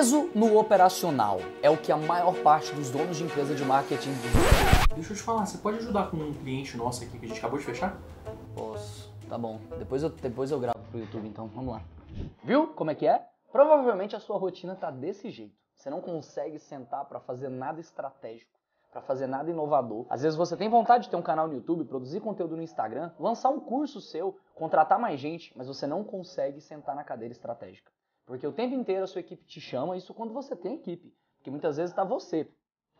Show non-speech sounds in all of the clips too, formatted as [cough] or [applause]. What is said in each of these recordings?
Peso no operacional é o que a maior parte dos donos de empresa de marketing. Deixa eu te falar, você pode ajudar com um cliente nosso aqui que a gente acabou de fechar? Posso. Tá bom. Depois eu, depois eu gravo pro YouTube, então vamos lá. Viu como é que é? Provavelmente a sua rotina tá desse jeito. Você não consegue sentar para fazer nada estratégico, para fazer nada inovador. Às vezes você tem vontade de ter um canal no YouTube, produzir conteúdo no Instagram, lançar um curso seu, contratar mais gente, mas você não consegue sentar na cadeira estratégica. Porque o tempo inteiro a sua equipe te chama, isso quando você tem equipe. Porque muitas vezes está você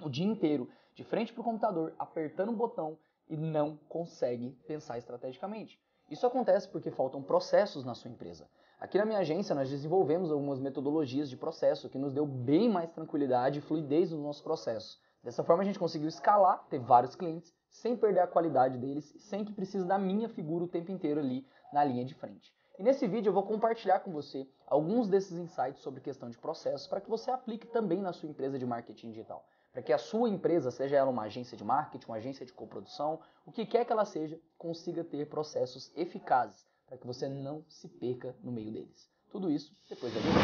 o dia inteiro de frente para o computador, apertando um botão e não consegue pensar estrategicamente. Isso acontece porque faltam processos na sua empresa. Aqui na minha agência nós desenvolvemos algumas metodologias de processo que nos deu bem mais tranquilidade e fluidez nos nossos processos. Dessa forma a gente conseguiu escalar, ter vários clientes, sem perder a qualidade deles, sem que precise da minha figura o tempo inteiro ali na linha de frente. E nesse vídeo eu vou compartilhar com você alguns desses insights sobre questão de processos para que você aplique também na sua empresa de marketing digital. Para que a sua empresa, seja ela uma agência de marketing, uma agência de coprodução, o que quer que ela seja, consiga ter processos eficazes para que você não se perca no meio deles. Tudo isso depois da vida.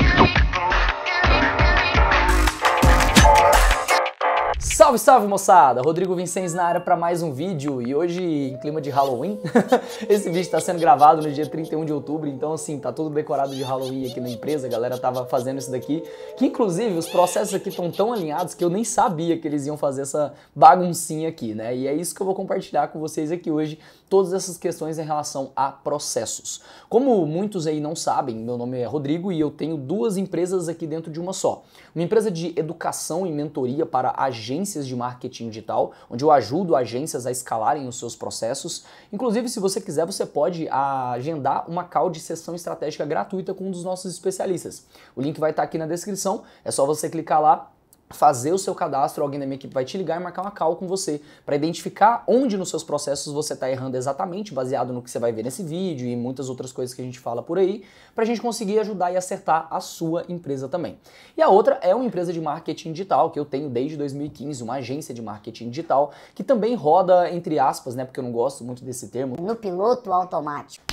Salve, salve moçada! Rodrigo Vincenzi na área para mais um vídeo e hoje em clima de Halloween. [laughs] Esse vídeo está sendo gravado no dia 31 de outubro, então assim, tá tudo decorado de Halloween aqui na empresa, a galera tava fazendo isso daqui, que inclusive os processos aqui estão tão alinhados que eu nem sabia que eles iam fazer essa baguncinha aqui, né? E é isso que eu vou compartilhar com vocês aqui hoje todas essas questões em relação a processos. Como muitos aí não sabem, meu nome é Rodrigo e eu tenho duas empresas aqui dentro de uma só. Uma empresa de educação e mentoria para agências de marketing digital, onde eu ajudo agências a escalarem os seus processos. Inclusive, se você quiser, você pode agendar uma call de sessão estratégica gratuita com um dos nossos especialistas. O link vai estar aqui na descrição, é só você clicar lá fazer o seu cadastro, alguém da minha equipe vai te ligar e marcar uma call com você para identificar onde nos seus processos você está errando exatamente, baseado no que você vai ver nesse vídeo e muitas outras coisas que a gente fala por aí, para a gente conseguir ajudar e acertar a sua empresa também. E a outra é uma empresa de marketing digital que eu tenho desde 2015, uma agência de marketing digital que também roda entre aspas, né, porque eu não gosto muito desse termo, no piloto automático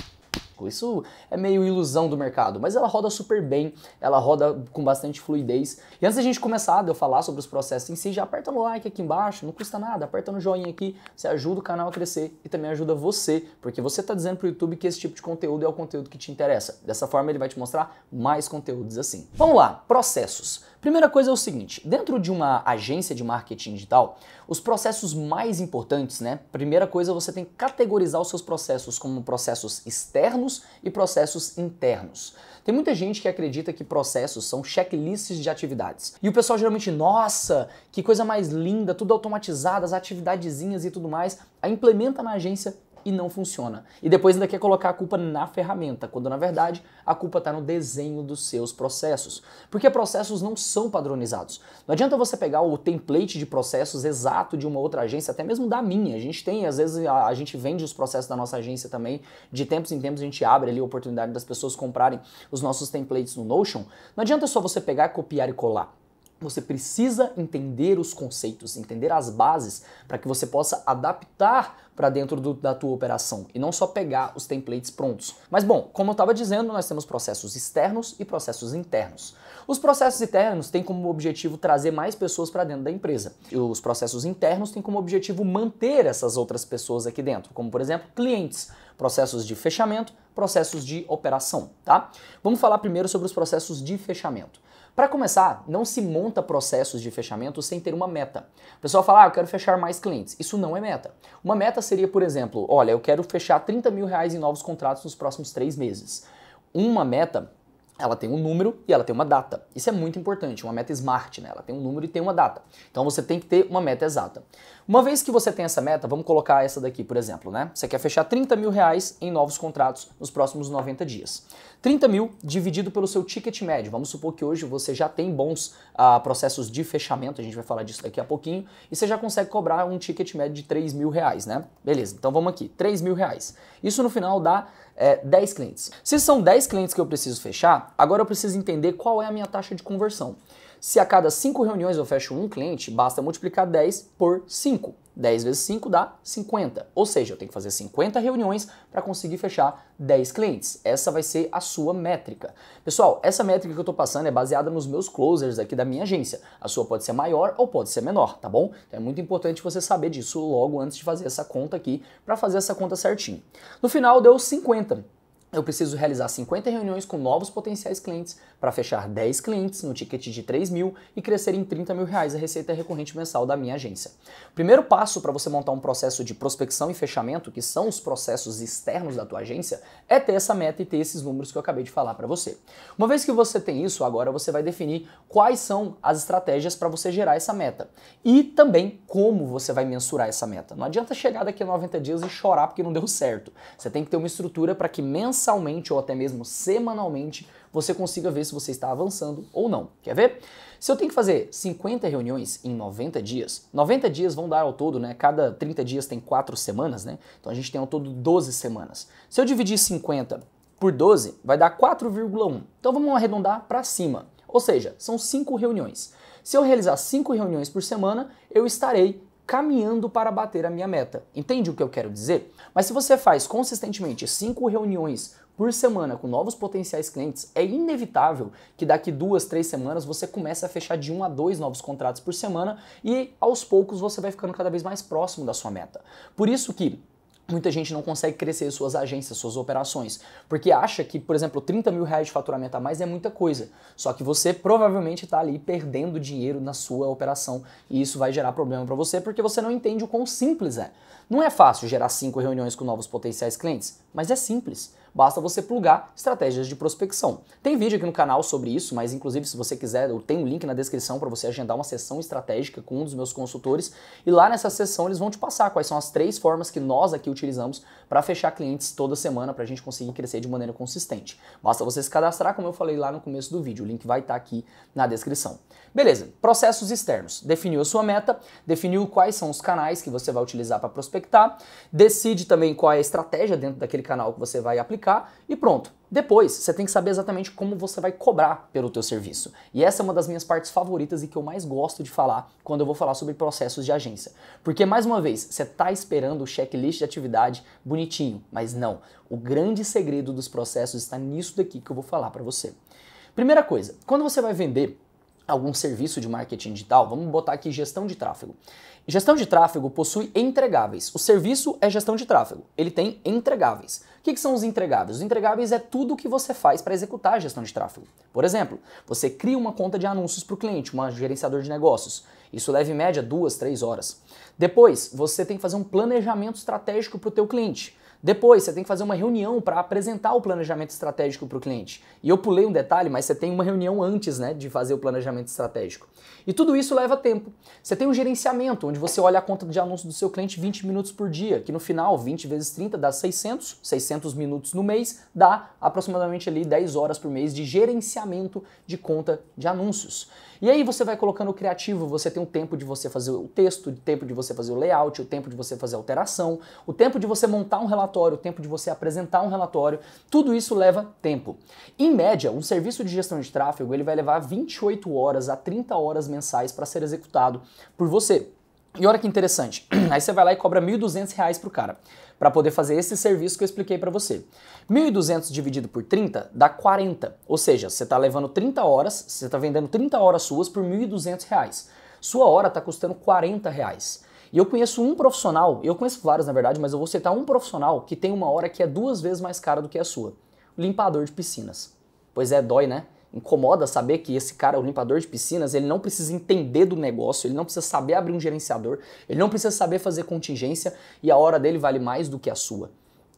isso é meio ilusão do mercado, mas ela roda super bem, ela roda com bastante fluidez. E antes da gente começar de eu falar sobre os processos em si, já aperta no like aqui embaixo, não custa nada, aperta no joinha aqui, você ajuda o canal a crescer e também ajuda você, porque você está dizendo para o YouTube que esse tipo de conteúdo é o conteúdo que te interessa. Dessa forma ele vai te mostrar mais conteúdos assim. Vamos lá, processos. Primeira coisa é o seguinte, dentro de uma agência de marketing digital, os processos mais importantes, né? Primeira coisa, você tem que categorizar os seus processos como processos externos externos e processos internos. Tem muita gente que acredita que processos são checklists de atividades. E o pessoal geralmente, nossa, que coisa mais linda, tudo automatizado, as atividadezinhas e tudo mais, a implementa na agência e não funciona. E depois ainda quer colocar a culpa na ferramenta, quando na verdade a culpa está no desenho dos seus processos. Porque processos não são padronizados. Não adianta você pegar o template de processos exato de uma outra agência, até mesmo da minha. A gente tem, às vezes, a, a gente vende os processos da nossa agência também. De tempos em tempos a gente abre ali a oportunidade das pessoas comprarem os nossos templates no Notion. Não adianta só você pegar, copiar e colar. Você precisa entender os conceitos, entender as bases para que você possa adaptar para dentro do, da tua operação e não só pegar os templates prontos. Mas bom, como eu estava dizendo, nós temos processos externos e processos internos. Os processos externos têm como objetivo trazer mais pessoas para dentro da empresa. E os processos internos têm como objetivo manter essas outras pessoas aqui dentro, como por exemplo, clientes, processos de fechamento, processos de operação, tá? Vamos falar primeiro sobre os processos de fechamento. Para começar, não se monta processos de fechamento sem ter uma meta. O pessoal fala, ah, eu quero fechar mais clientes. Isso não é meta. Uma meta seria, por exemplo, olha, eu quero fechar 30 mil reais em novos contratos nos próximos três meses. Uma meta ela tem um número e ela tem uma data. Isso é muito importante, uma meta smart, né? Ela tem um número e tem uma data. Então você tem que ter uma meta exata. Uma vez que você tem essa meta, vamos colocar essa daqui, por exemplo, né? Você quer fechar 30 mil reais em novos contratos nos próximos 90 dias. 30 mil dividido pelo seu ticket médio. Vamos supor que hoje você já tem bons ah, processos de fechamento, a gente vai falar disso daqui a pouquinho, e você já consegue cobrar um ticket médio de 3 mil reais, né? Beleza, então vamos aqui, 3 mil reais. Isso no final dá é, 10 clientes. Se são 10 clientes que eu preciso fechar, agora eu preciso entender qual é a minha taxa de conversão. Se a cada 5 reuniões eu fecho um cliente, basta multiplicar 10 por 5. 10 vezes 5 dá 50. Ou seja, eu tenho que fazer 50 reuniões para conseguir fechar 10 clientes. Essa vai ser a sua métrica. Pessoal, essa métrica que eu estou passando é baseada nos meus closers aqui da minha agência. A sua pode ser maior ou pode ser menor, tá bom? Então é muito importante você saber disso logo antes de fazer essa conta aqui, para fazer essa conta certinho. No final deu 50 eu preciso realizar 50 reuniões com novos potenciais clientes para fechar 10 clientes no ticket de 3 mil e crescer em 30 mil reais a receita recorrente mensal da minha agência. O primeiro passo para você montar um processo de prospecção e fechamento, que são os processos externos da tua agência, é ter essa meta e ter esses números que eu acabei de falar para você. Uma vez que você tem isso, agora você vai definir quais são as estratégias para você gerar essa meta e também como você vai mensurar essa meta. Não adianta chegar daqui a 90 dias e chorar porque não deu certo. Você tem que ter uma estrutura para que mensalmente mensalmente ou até mesmo semanalmente você consiga ver se você está avançando ou não. Quer ver? Se eu tenho que fazer 50 reuniões em 90 dias, 90 dias vão dar ao todo, né? Cada 30 dias tem 4 semanas, né? Então a gente tem ao todo 12 semanas. Se eu dividir 50 por 12, vai dar 4,1. Então vamos arredondar para cima. Ou seja, são 5 reuniões. Se eu realizar 5 reuniões por semana, eu estarei caminhando para bater a minha meta. Entende o que eu quero dizer? Mas se você faz consistentemente cinco reuniões por semana com novos potenciais clientes, é inevitável que daqui duas, três semanas você comece a fechar de um a dois novos contratos por semana e aos poucos você vai ficando cada vez mais próximo da sua meta. Por isso que Muita gente não consegue crescer suas agências, suas operações, porque acha que, por exemplo, 30 mil reais de faturamento a mais é muita coisa. Só que você provavelmente está ali perdendo dinheiro na sua operação e isso vai gerar problema para você porque você não entende o quão simples é. Não é fácil gerar cinco reuniões com novos potenciais clientes, mas é simples basta você plugar estratégias de prospecção. Tem vídeo aqui no canal sobre isso, mas inclusive se você quiser, eu tenho um link na descrição para você agendar uma sessão estratégica com um dos meus consultores e lá nessa sessão eles vão te passar quais são as três formas que nós aqui utilizamos para fechar clientes toda semana para a gente conseguir crescer de maneira consistente. Basta você se cadastrar, como eu falei lá no começo do vídeo, o link vai estar tá aqui na descrição. Beleza, processos externos. Definiu a sua meta, definiu quais são os canais que você vai utilizar para prospectar, decide também qual é a estratégia dentro daquele canal que você vai aplicar comunicar e pronto. Depois, você tem que saber exatamente como você vai cobrar pelo teu serviço. E essa é uma das minhas partes favoritas e que eu mais gosto de falar quando eu vou falar sobre processos de agência. Porque, mais uma vez, você está esperando o checklist de atividade bonitinho, mas não. O grande segredo dos processos está nisso daqui que eu vou falar para você. Primeira coisa, quando você vai vender algum serviço de marketing digital, vamos botar aqui gestão de tráfego. Gestão de tráfego possui entregáveis. O serviço é gestão de tráfego. Ele tem entregáveis. O que, que são os entregáveis? Os entregáveis é tudo o que você faz para executar a gestão de tráfego. Por exemplo, você cria uma conta de anúncios para o cliente, um gerenciador de negócios. Isso leva em média duas, três horas. Depois, você tem que fazer um planejamento estratégico para o teu cliente. Depois, você tem que fazer uma reunião para apresentar o planejamento estratégico para o cliente. E eu pulei um detalhe, mas você tem uma reunião antes né, de fazer o planejamento estratégico. E tudo isso leva tempo. Você tem um gerenciamento, onde você olha a conta de anúncio do seu cliente 20 minutos por dia, que no final, 20 vezes 30 dá 600, 600 minutos no mês, dá aproximadamente ali 10 horas por mês de gerenciamento de conta de anúncios. E aí você vai colocando o criativo, você tem o tempo de você fazer o texto, o tempo de você fazer o layout, o tempo de você fazer a alteração, o tempo de você montar um relatório relatório, o tempo de você apresentar um relatório, tudo isso leva tempo. Em média, um serviço de gestão de tráfego ele vai levar 28 horas a 30 horas mensais para ser executado por você. E olha que interessante, [clears throat] aí você vai lá e cobra R$ 1.200 para o cara, para poder fazer esse serviço que eu expliquei para você. 1.200 dividido por 30 dá 40, ou seja, você está levando 30 horas, você está vendendo 30 horas suas por R$ 1.200. Sua hora está custando 40 reais. E eu conheço um profissional, eu conheço vários na verdade, mas eu vou citar um profissional que tem uma hora que é duas vezes mais cara do que a sua. Limpador de piscinas. Pois é, dói, né? Incomoda saber que esse cara, o limpador de piscinas, ele não precisa entender do negócio, ele não precisa saber abrir um gerenciador, ele não precisa saber fazer contingência e a hora dele vale mais do que a sua.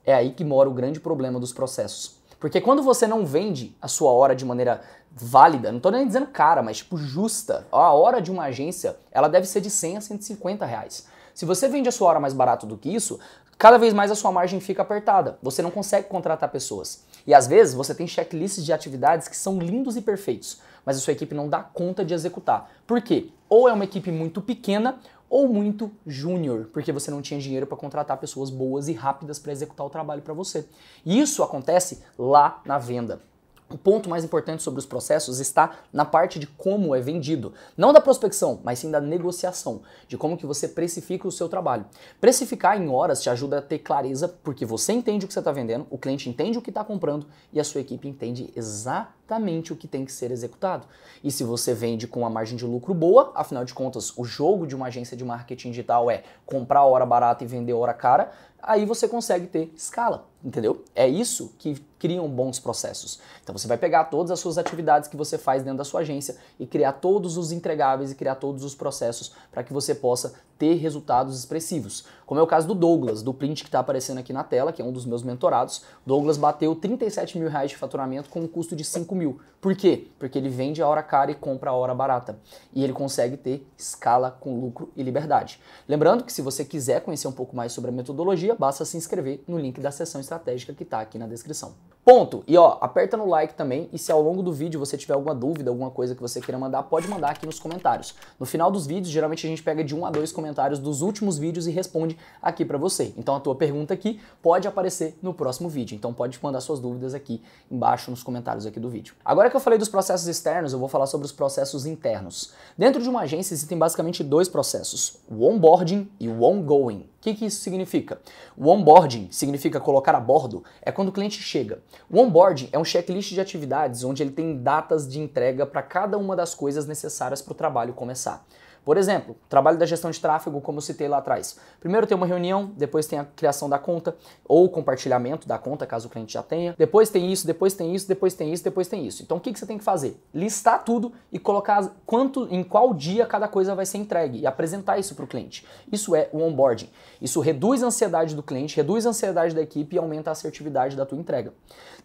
É aí que mora o grande problema dos processos. Porque quando você não vende a sua hora de maneira válida, não estou nem dizendo cara, mas tipo justa, a hora de uma agência, ela deve ser de 100 a 150 reais. Se você vende a sua hora mais barato do que isso, cada vez mais a sua margem fica apertada. Você não consegue contratar pessoas. E às vezes você tem checklists de atividades que são lindos e perfeitos, mas a sua equipe não dá conta de executar. Por quê? Ou é uma equipe muito pequena, ou muito júnior, porque você não tinha dinheiro para contratar pessoas boas e rápidas para executar o trabalho para você. E isso acontece lá na venda. O ponto mais importante sobre os processos está na parte de como é vendido, não da prospecção, mas sim da negociação, de como que você precifica o seu trabalho. Precificar em horas te ajuda a ter clareza, porque você entende o que você está vendendo, o cliente entende o que está comprando e a sua equipe entende exatamente o que tem que ser executado. E se você vende com uma margem de lucro boa, afinal de contas, o jogo de uma agência de marketing digital é comprar hora barata e vender hora cara aí você consegue ter escala, entendeu? É isso que criam bons processos. Então você vai pegar todas as suas atividades que você faz dentro da sua agência e criar todos os entregáveis e criar todos os processos para que você possa ter resultados expressivos. Como é o caso do Douglas, do print que está aparecendo aqui na tela, que é um dos meus mentorados. Douglas bateu 37 mil reais de faturamento com um custo de 5 mil. Por quê? Porque ele vende a hora cara e compra a hora barata. E ele consegue ter escala com lucro e liberdade. Lembrando que se você quiser conhecer um pouco mais sobre a metodologia, basta se inscrever no link da sessão estratégica que está aqui na descrição. Ponto. E ó, aperta no like também e se ao longo do vídeo você tiver alguma dúvida, alguma coisa que você queira mandar, pode mandar aqui nos comentários. No final dos vídeos, geralmente a gente pega de um a dois comentários dos últimos vídeos e responde aqui para você. Então a tua pergunta aqui pode aparecer no próximo vídeo. Então pode mandar suas dúvidas aqui embaixo nos comentários aqui do vídeo. Agora que eu falei dos processos externos, eu vou falar sobre os processos internos. Dentro de uma agência existem basicamente dois processos: o onboarding e o ongoing. O que, que isso significa? O onboarding significa colocar a bordo, é quando o cliente chega. O onboarding é um checklist de atividades onde ele tem datas de entrega para cada uma das coisas necessárias para o trabalho começar. Por exemplo, trabalho da gestão de tráfego, como eu citei lá atrás. Primeiro tem uma reunião, depois tem a criação da conta ou compartilhamento da conta, caso o cliente já tenha. Depois tem isso, depois tem isso, depois tem isso, depois tem isso. Então o que, que você tem que fazer? Listar tudo e colocar quanto, em qual dia cada coisa vai ser entregue e apresentar isso para o cliente. Isso é o onboarding. Isso reduz a ansiedade do cliente, reduz a ansiedade da equipe e aumenta a assertividade da tua entrega.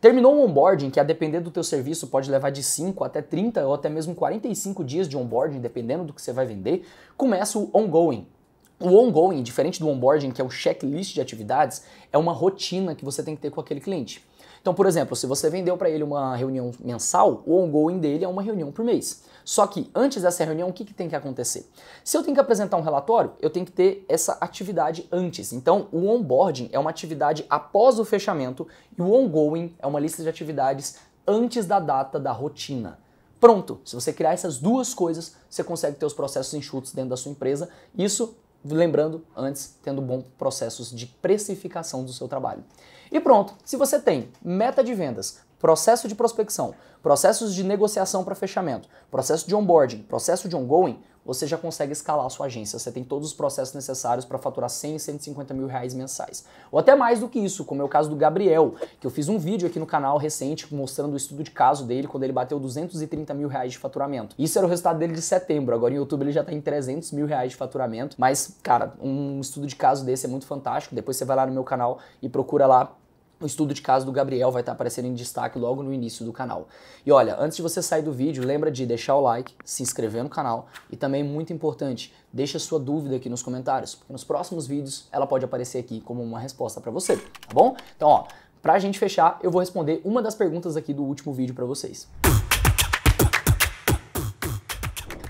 Terminou o onboarding, que a depender do teu serviço pode levar de 5 até 30 ou até mesmo 45 dias de onboarding, dependendo do que você vai vender começa o ongoing. O ongoing, diferente do onboarding, que é o checklist de atividades, é uma rotina que você tem que ter com aquele cliente. Então, por exemplo, se você vendeu para ele uma reunião mensal, o ongoing dele é uma reunião por mês. Só que antes dessa reunião, o que, que tem que acontecer? Se eu tenho que apresentar um relatório, eu tenho que ter essa atividade antes. Então, o onboarding é uma atividade após o fechamento e o ongoing é uma lista de atividades antes da data da rotina. Pronto! Se você criar essas duas coisas, você consegue ter os processos enxutos dentro da sua empresa. Isso, lembrando, antes, tendo bons processos de precificação do seu trabalho. E pronto! Se você tem meta de vendas, processo de prospecção, processos de negociação para fechamento, processo de onboarding, processo de ongoing, você já consegue escalar a sua agência. Você tem todos os processos necessários para faturar 100, 150 mil reais mensais. Ou até mais do que isso, como é o caso do Gabriel, que eu fiz um vídeo aqui no canal recente mostrando o estudo de caso dele quando ele bateu 230 mil reais de faturamento. Isso era o resultado dele de setembro, agora em outubro ele já está em 300 mil reais de faturamento. Mas, cara, um estudo de caso desse é muito fantástico. Depois você vai lá no meu canal e procura lá o estudo de caso do Gabriel vai estar tá aparecendo em destaque logo no início do canal. E olha, antes de você sair do vídeo, lembra de deixar o like, se inscrever no canal e também muito importante, deixa sua dúvida aqui nos comentários, porque nos próximos vídeos ela pode aparecer aqui como uma resposta para você, tá bom? Então, ó, pra gente fechar, eu vou responder uma das perguntas aqui do último vídeo para vocês.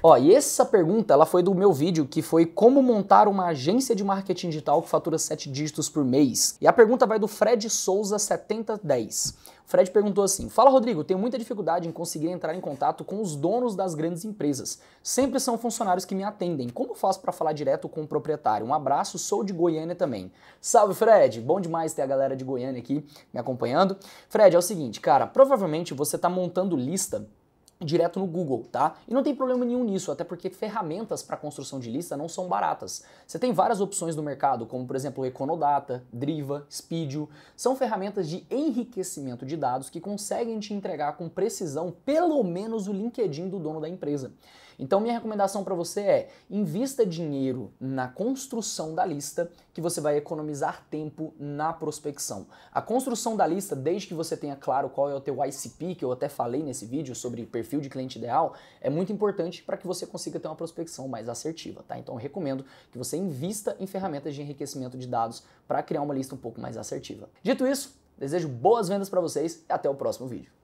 Ó, e essa pergunta, ela foi do meu vídeo que foi como montar uma agência de marketing digital que fatura 7 dígitos por mês. E a pergunta vai do Fred Souza 7010. Fred perguntou assim: "Fala Rodrigo, tenho muita dificuldade em conseguir entrar em contato com os donos das grandes empresas. Sempre são funcionários que me atendem. Como faço para falar direto com o proprietário? Um abraço, sou de Goiânia também." Salve Fred, bom demais ter a galera de Goiânia aqui me acompanhando. Fred, é o seguinte, cara, provavelmente você está montando lista direto no Google, tá? E não tem problema nenhum nisso, até porque ferramentas para construção de lista não são baratas. Você tem várias opções no mercado, como por exemplo Econodata, Driva, Speedio, são ferramentas de enriquecimento de dados que conseguem te entregar com precisão pelo menos o LinkedIn do dono da empresa. Então, minha recomendação para você é: invista dinheiro na construção da lista, que você vai economizar tempo na prospecção. A construção da lista, desde que você tenha claro qual é o teu ICP, que eu até falei nesse vídeo sobre perfil perfil de cliente ideal é muito importante para que você consiga ter uma prospecção mais assertiva, tá? Então eu recomendo que você invista em ferramentas de enriquecimento de dados para criar uma lista um pouco mais assertiva. Dito isso, desejo boas vendas para vocês e até o próximo vídeo.